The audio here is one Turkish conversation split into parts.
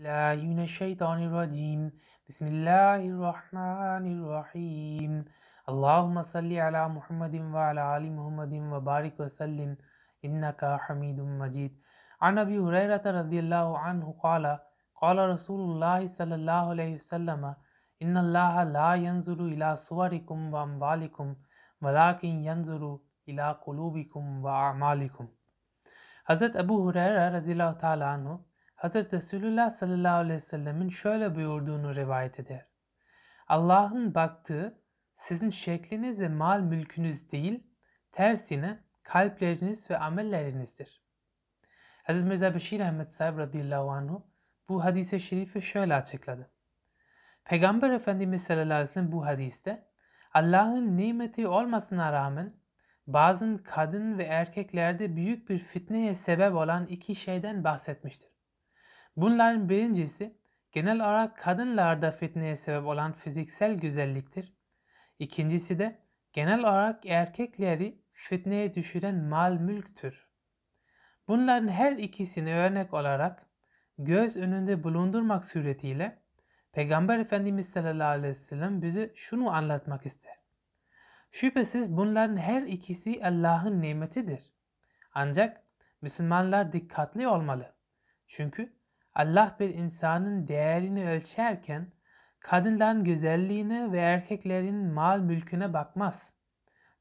الله من الشيطان الرجيم بسم الله الرحمن الرحيم اللهم صل على محمد وعلى آل محمد وبارك وسلم إنك حميد مجيد عن أبي هريرة رضي الله عنه قال قال رسول الله صلى الله عليه وسلم إن الله لا ينظر إلى صوركم وأموالكم ولكن ينظر إلى قلوبكم وأعمالكم حضرت ابو هريرة رضي الله تعالى عنه Hazreti Resulullah sallallahu aleyhi ve sellemin şöyle buyurduğunu rivayet eder. Allah'ın baktığı sizin şekliniz ve mal mülkünüz değil, tersine kalpleriniz ve amellerinizdir. Aziz Mirza Beşir Ahmet Sahib radıyallahu anhu bu hadise şerifi şöyle açıkladı. Peygamber Efendimiz sallallahu aleyhi ve sellem bu hadiste Allah'ın nimeti olmasına rağmen bazı kadın ve erkeklerde büyük bir fitneye sebep olan iki şeyden bahsetmiştir. Bunların birincisi genel olarak kadınlarda fitneye sebep olan fiziksel güzelliktir. İkincisi de genel olarak erkekleri fitneye düşüren mal mülktür. Bunların her ikisini örnek olarak göz önünde bulundurmak suretiyle Peygamber Efendimiz sallallahu aleyhi ve sellem bize şunu anlatmak ister. Şüphesiz bunların her ikisi Allah'ın nimetidir. Ancak Müslümanlar dikkatli olmalı. Çünkü Allah bir insanın değerini ölçerken kadınların güzelliğine ve erkeklerin mal mülküne bakmaz.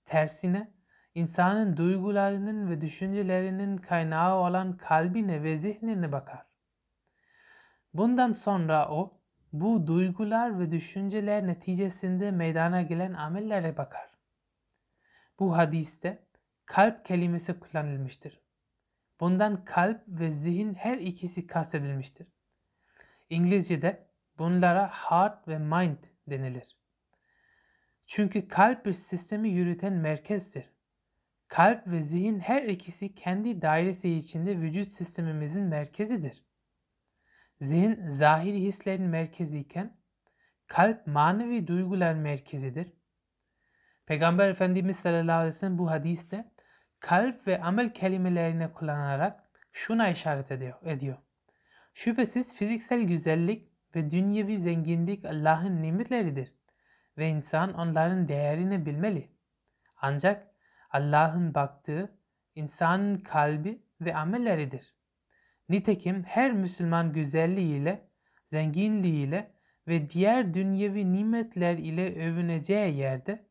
Tersine insanın duygularının ve düşüncelerinin kaynağı olan kalbine ve zihnine bakar. Bundan sonra o bu duygular ve düşünceler neticesinde meydana gelen amellere bakar. Bu hadiste kalp kelimesi kullanılmıştır. Bundan kalp ve zihin her ikisi kastedilmiştir. İngilizce'de bunlara heart ve mind denilir. Çünkü kalp bir sistemi yürüten merkezdir. Kalp ve zihin her ikisi kendi dairesi içinde vücut sistemimizin merkezidir. Zihin zahir hislerin merkezi iken kalp manevi duygular merkezidir. Peygamber Efendimiz sallallahu aleyhi ve sellem bu hadiste kalp ve amel kelimelerini kullanarak şuna işaret ediyor. ediyor. Şüphesiz fiziksel güzellik ve dünyevi zenginlik Allah'ın nimetleridir ve insan onların değerini bilmeli. Ancak Allah'ın baktığı insanın kalbi ve amelleridir. Nitekim her Müslüman güzelliğiyle, zenginliğiyle ve diğer dünyevi nimetler ile övüneceği yerde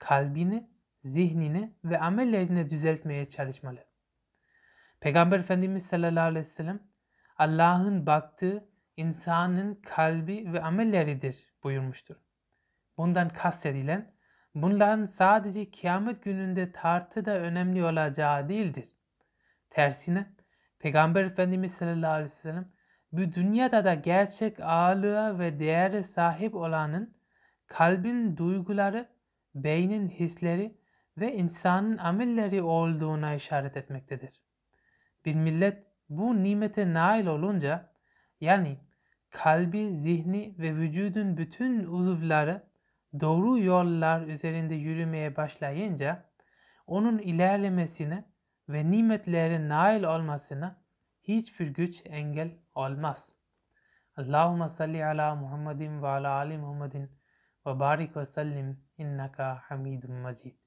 kalbini zihnini ve amellerini düzeltmeye çalışmalı. Peygamber Efendimiz sallallahu aleyhi ve sellem Allah'ın baktığı insanın kalbi ve amelleridir buyurmuştur. Bundan kastedilen bunların sadece kıyamet gününde tartıda önemli olacağı değildir. Tersine Peygamber Efendimiz sallallahu aleyhi ve sellem bu dünyada da gerçek ağırlığa ve değere sahip olanın kalbin duyguları, beynin hisleri ve insanın amelleri olduğuna işaret etmektedir. Bir millet bu nimete nail olunca yani kalbi, zihni ve vücudun bütün uzuvları doğru yollar üzerinde yürümeye başlayınca onun ilerlemesine ve nimetlere nail olmasına hiçbir güç engel olmaz. Allahumme salli ala Muhammedin ve ala ali Muhammedin ve barik ve sellim innaka hamidun majid.